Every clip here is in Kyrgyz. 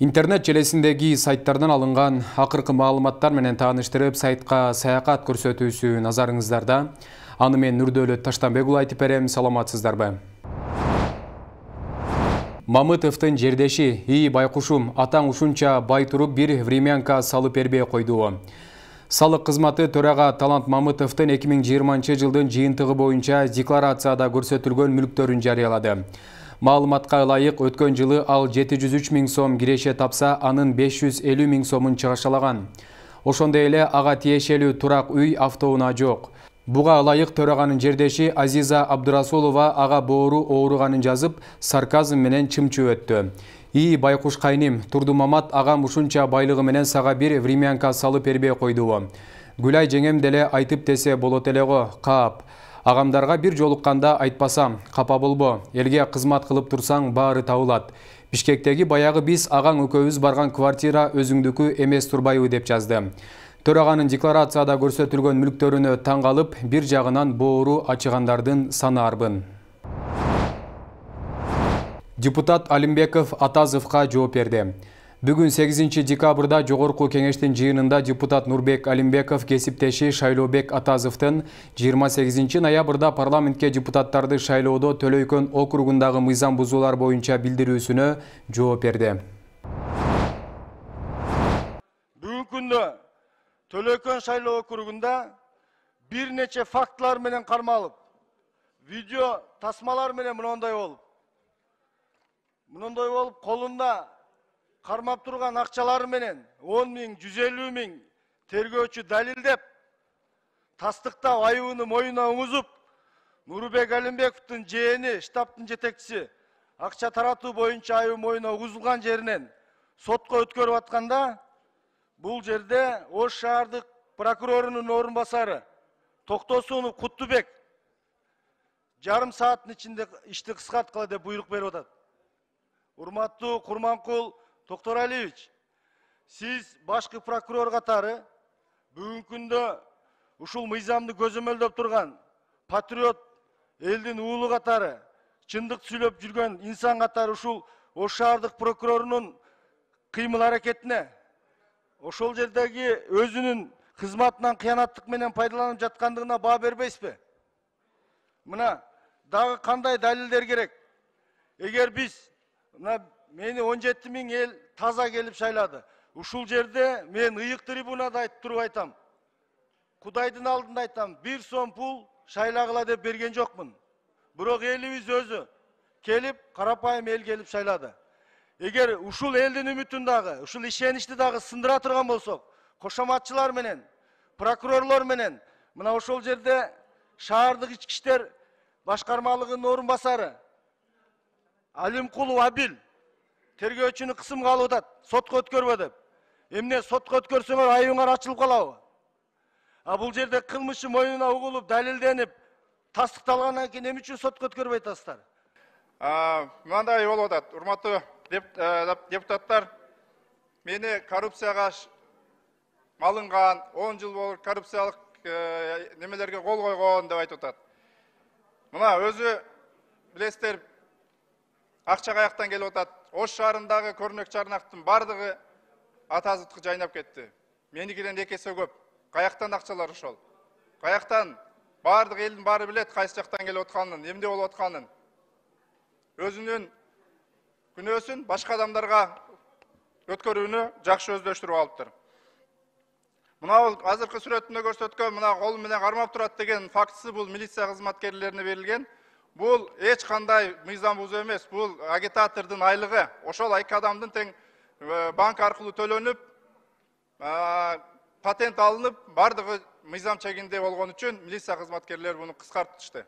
интернет желесиндеги сайттардан алынган акыркы маалыматтар менен тааныштырып сайтка саякат көрсөтүүсү назарыңыздарда аны мен нурдөөлөт таштанбек уулу айтып берем саламатсыздарбы мамытовдун жердеши и байкушум атаң ушунча бай туруп бир времянка салып бербей койдубу салык кызматы төрага талант мамытовдун эки миң жыйырманчы жылдын жыйынтыгы боюнча декларацияда көрсөтүлгөн мүлктөрүн жарыялады маалыматка ылайык өткөн жылы ал 703 миң сом киреше тапса анын 550 миң сомун чыгашалаган ошондой эле ага тиешелүү турак үй автоунаа жок буга ылайык төраганын жердеши азиза Абдурасулова ага боору ооруганын жазып сарказм менен чымчып өттү ии байкуш кайным, Турду Мамат агам ушунча байлыгы менен сага бир времянка салып бербей койдубу гүлай жеңем деле айтып тесе болот элего, го каап агамдарга бир жолукканда айтпасам капа болбо элге кызмат кылып турсаң баары табылат бишкектеги баягы биз агаң экөөбүз барган квартира өзүңдүкү эмес турбайбы деп жазды төраганын декларацияда көрсөтүлгөн мүлктөрүнө таң калып бир жагынан боору ачыгандардын саны арбын депутат алимбеков атазовго жооп берди Бүгін 8 декабрда Жоғарғы кеңештің жиынында депутат Нурбек Алимбеков кесіптеші Шайлобек Атазовтың 28 ноябрда парламентке депутаттарды шайлоодо Төлөйкөн округындағы мыйзам бузуулар боюнча билдирүүсүнө жооп берди. Бүгін күнді Төлөйкөн шайлоо округунда бір нече фактылар менен қармалып, видео тасмалар менен мындай болуп, мындай болуп колунда қармап тұрған акчалары менен 10 миң, 150 миң тергөөчү далилдеп тастыктап айыбыны мойнуна угузуп нурубек алимбековдун жээни штабтын жетекчиси акча таратуу боюнча айыбы мойнуна угузулган жеринен сотко өткөрүп атканда бул жерде ош шаардык прокурорунун орун басары токтосунов куттубек жарым сааттын ичинде ишти кыскарткыла деп буйрук берип атат урматтуу курманкул Алиевич, сіз башқы прокурор қатары бүгінгі күнде ушул мыйзамды көзөмөлдөп тұрған патриот элдин уулу қатары чындық сүйлөп жүрген инсан қатары ушул ош шаардык прокурорунун әрекетіне, аракетине ошол жердеги өзүнүн кызматынан кыянаттык менен пайдаланып жаткандыгына баа бербейсизби мына дагы кандай далилдер керек эгер биз мына мені 17 миң ел таза келіп шайлады ушул жерде мен ыйык трибунада айтып туруп айтам кудайдын алдында айтам бир сом пул шайлағыла деп берген жокмун бирок элибиз өзү келип карапайым ел келип шайлады эгер ушул элдин үмүтүн дагы ушул ишеничти дагы сындыра турган болсок кошоматчылар менен прокурорлор менен мына ошол жерде шаардык ички иштер башкармалыгынын орун басары алимкулов абил тергөөчүнү кысымга алып атат сотко өткөрбө деп эмне сотко өткөрсөңөр айыбыңар ачылып калабы а бул жерде кылмышы мойнуна угулуп далилденип тастыкталгандан кийин эмне үчүн сотко өткөрбөй атасыздар мындай болуп атат урматтуу э, депутаттар мени коррупцияга малынган он жыл болуп коррупциялык э, немелерге кол койгон деп айтып атат мына өзү билесиздер акча каяктан келип атат ош шарындағы көрнек жарнақтың бардығы атазытқы жайнап кетті менікіден екі көп қаяқтан ақшалар ошол қаяқтан баардык элдин баары билет кайсы жактан келип атканын эмне болуп атканын өзүнүн күнөөсүн башка адамдарга өткөрүүнү жакшы өздөштүрүп алыптыр мына бул азыркы сүрөтүндө көрсөткөн мына колу менен кармап турат деген фактысы бул милиция кызматкерлерине берилген бұл ешқандай мыйзам бұзу емес бұл агитатордың айлығы ошол эки адамдын тең э, банк аркылуу төлөнүп э, патент алынып бардығы мыйзам чегинде болгон үчүн милиция кызматкерлери буну кыскартышты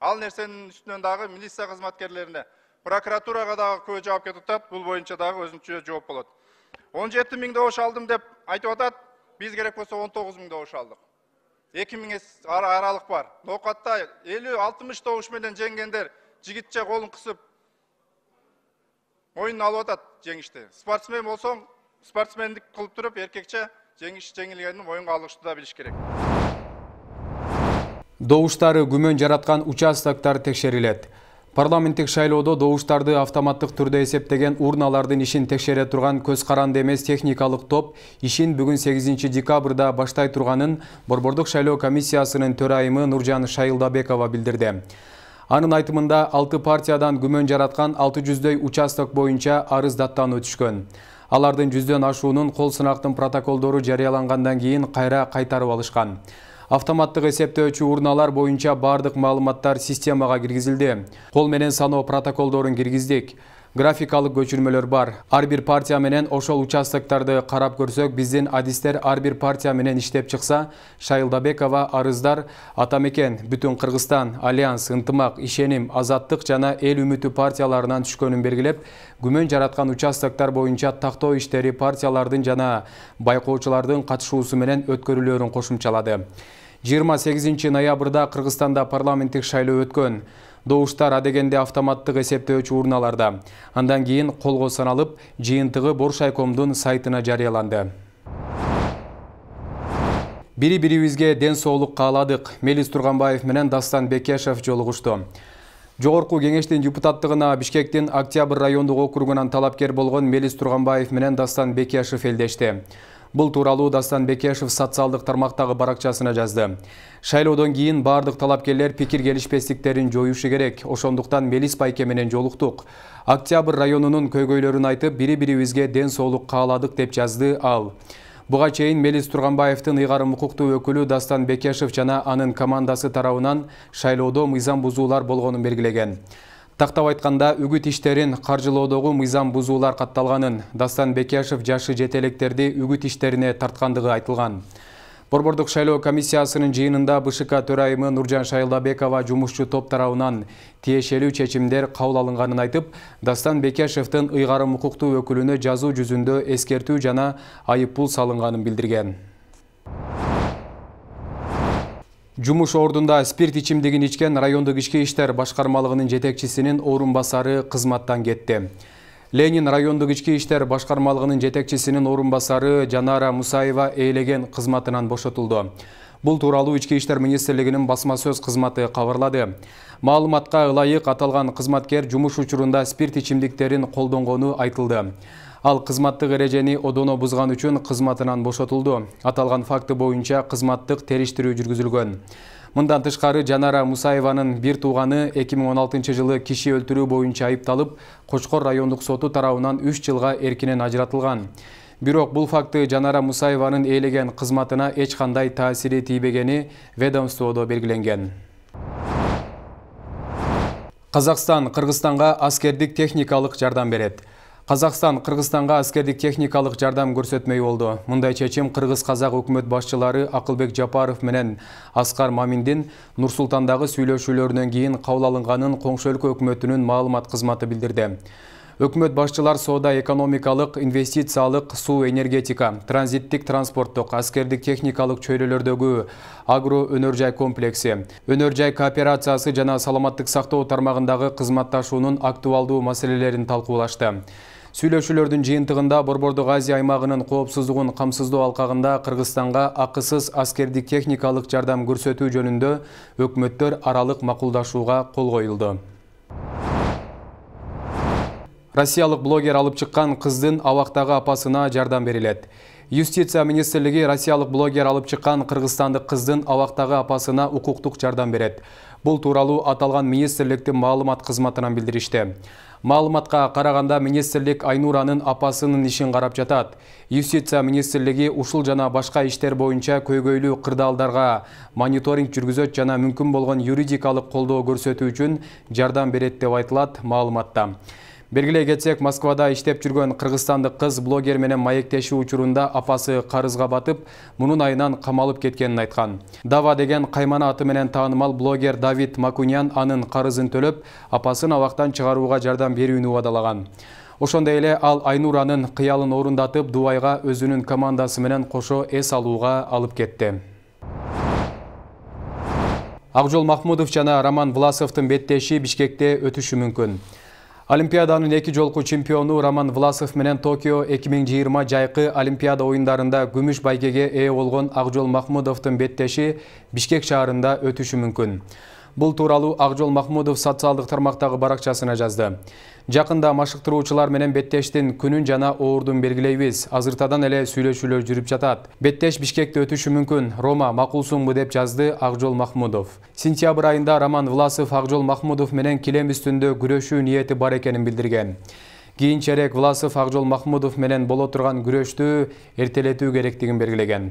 ал нерсенин үстүнөн дагы милиция кызматкерлерине прокуратурага дагы жаап кетип тартат бул боюнча дагы өзүнчө жооп болот он жети миң алдым деп айтып атат биз керек болсо он тогуз миң добуш алдык эки аралық бар ноқатта 50-60 добуш менен женгендер жигитче колун кысып ойын алып атат жеңишти спортсмен болсоң спортсмендик кылып туруп эркекче жеңиш жеңилгенин моюнга алышты да билиш керек Доғыштары күмөн жараткан участоктор текшерилет парламенттик шайлоодо добуштарды автоматтык түрдө эсептеген урналардын ишин текшере турган көз каранды эмес техникалык топ ишин бүгүн сегизинчи декабрда баштай турганын борбордук шайлоо комиссиясынын төрайымы нуржан шайылдабекова билдирди анын айтымында алты партиядан күмөн жараткан алты жүздөй участок боюнча арыз даттануу түшкөн алардын жүздөн ашуунун кол сынактын протоколдору жарыялангандан кийин кайра кайтарып алышкан автоматтық эсептөөчү урналар боюнча бардық маалыматтар системаға киргизилди қол менен саноо протоколдорун киргиздик графикалык көчүрмөлөр бар ар бир партия менен ошол участоктарды қарап көрсөк биздин адистер ар бир партия менен іштеп чықса, шайылдабекова арыздар Атамекен, бүтін бүтүн кыргызстан альянс ынтымак ишеним азаттық жана эл үміті партияларынан түшкөнүн белгилеп күмөн жаратқан участоктор бойынша тактоо иштери партиялардың жана байкоочулардын катышуусу менен өткөрүлөөрүн кошумчалады жыйырма сегизинчи ноябрда кыргызстанда парламенттик шайлоо өткөн добуштар адегенде автоматтык эсептөөчү урналарда андан кийин колго саналып жыйынтыгы боршайкомдун сайтына жарыяланды бири бирибизге ден соолук кааладык мелис турганбаев менен дастан бекешов жолугушту жогорку кеңештин депутаттыгына бишкектин октябрь райондук округунан талапкер болгон мелис турганбаев менен дастан бекешев элдешти Бұл туралы Дастан Бекешев социалдық тармақтағы баракчасына жазды. Шайлодан кейін бардық талапкерлер пикир келішпестіктерін жоюшу керек. Ошондықтан Мелис менен жолықтық. Октябрь районының көйгөйлөрүн айтып, бири-бирибизге ден соолук кааладык деп жазды ал. Бұға чейін Мелис Тұрғанбаевтың ыйгарым укуктуу өкілі Дастан Бекешев жана анын командасы тарауынан шайлоодо мыйзам бузуулар болгонун белгилеген тактап айтканда үгүт иштерин каржылоодогу мыйзам бузуулар катталганын дастан бекешев жашы жетелектерди үгүт иштерине тарткандыгы айтылган борбордук шайлоо комиссиясынын жыйынында бшк төрайымы нуржан шайылдабекова жумушчу топ тарабынан тиешелүү чечимдер кабыл алынганын айтып дастан бекешевдин ыйгарым укуктуу өкүлүнө жазуу жүзүндө эскертүү жана айып пул салынганын билдирген Жұмыш ордында спирт ичимдигин ичкен райондық ішке іштер башқармалығының жетекшісінің орын басары қызматтан кетті. Ленин райондық ішке іштер башқармалығының жетекшісінің орын басары Жанара Мусаева әйліген қызматынан бошытылды. Бұл туралы ішкі іштер министрлігінің басма сөз қызматы қавырлады. Малыматқа ылайық аталған қызматкер жұмыш учурунда спирт ичимдіктерін колдонгону айтылды. ал кызматтык эрежени одоно бузган үчүн кызматынан бошотулду аталган факты боюнча кызматтык териштирүү жүргүзүлгөн мындан тышкары жанара мусаеванын бир тууганы эки миң он алтынчы жылы киши өлтүрүү боюнча айыпталып кочкор райондук соту тарабынан үч жылга эркинен ажыратылган бирок бул факты жанара мусаеванын ээлеген кызматына эч кандай таасири тийбегени ведомстводо белгиленген казакстан кыргызстанга аскердик техникалык жардам берет казакстан кыргызстанга аскердик техникалык жардам көрсөтмөй болду мындай чечим кыргыз казак өкмөт башчылары акылбек жапаров менен аскар маминдин нурсултандагы сүйлөшүүлөрүнөн кийин кабыл алынганын коңшу өлкө өкмөтүнүн маалымат кызматы билдирди өкмөт башчылар соода экономикалык инвестициялык суу энергетика транзиттик транспорттук аскердик техникалык чөйрөлөрдөгү агро өнөр жай комплекси өнөр жай кооперациясы жана саламаттык сактоо тармагындагы кызматташуунун актуалдуу маселелерин талкуулашты сүйлөшүүлөрдүн жыйынтыгында борбордук азия аймагынын коопсуздугун камсыздоо алкагында кыргызстанга акысыз аскердик техникалык жардам көрсөтүү жөнүндө өкмөттөр аралык макулдашууга кол коюлду россиялык блогер алып чыккан кыздын абактагы апасына жардам берилет юстиция министрлиги россиялык блогер алып чыккан кыргызстандык кыздын абактагы апасына укуктук жардам берет бул тууралуу аталган министрликтин маалымат кызматынан билдиришти маалыматка караганда министрлик айнуранын апасынын ишин карап жатат юстиция министрлиги ушул жана башка иштер боюнча көйгөйлүү кырдаалдарга мониторинг жүргүзөт жана мүмкүн болгон юридикалык колдоо көрсөтүү үчүн жардам берет деп айтылат маалыматта Бергилей кетсек москвада иштеп жүргөн кыргызстандык кыз блогер менен маектешүү учурунда апасы карызга батып мунун айынан камалып кеткенин айткан дава деген каймана аты менен таанымал блогер давид макунян анын карызын төлөп апасын абактан чыгарууга жардам берүүнү убадалаган ошондой эле ал айнуранын кыялын орундатып дубайга өзүнүн командасы менен кошо эс алууга алып кетти акжол махмудов жана роман власовдун беттеши бишкекте өтүшү мүмкүн олимпиаданын эки жолку чемпиону роман власов менен токио эки миң жыйырма жайкы олимпиада оюндарында күмүш байгеге ээ болгон акжол махмудовдун беттеши бишкек шаарында өтүшү мүмкүн бул тууралуу ак жол махмудов социалдык тармактагы баракчасына жазды жакында машыктыруучулар менен беттештин күнүн жана оордун белгилейбиз азыртадан эле сүйлөшүүлөр жүрүп жатат беттеш бишкекте өтүшү мүмкүн рома макулсуңбу деп жазды ак жол махмудов сентябрь айында роман власов ак жол махмудов менен килем үстүндө күрөшүү ниети бар экенин билдирген кийинчерээк власов ак жол махмудов менен боло турган күрөштү эртелетүү керектигин белгилеген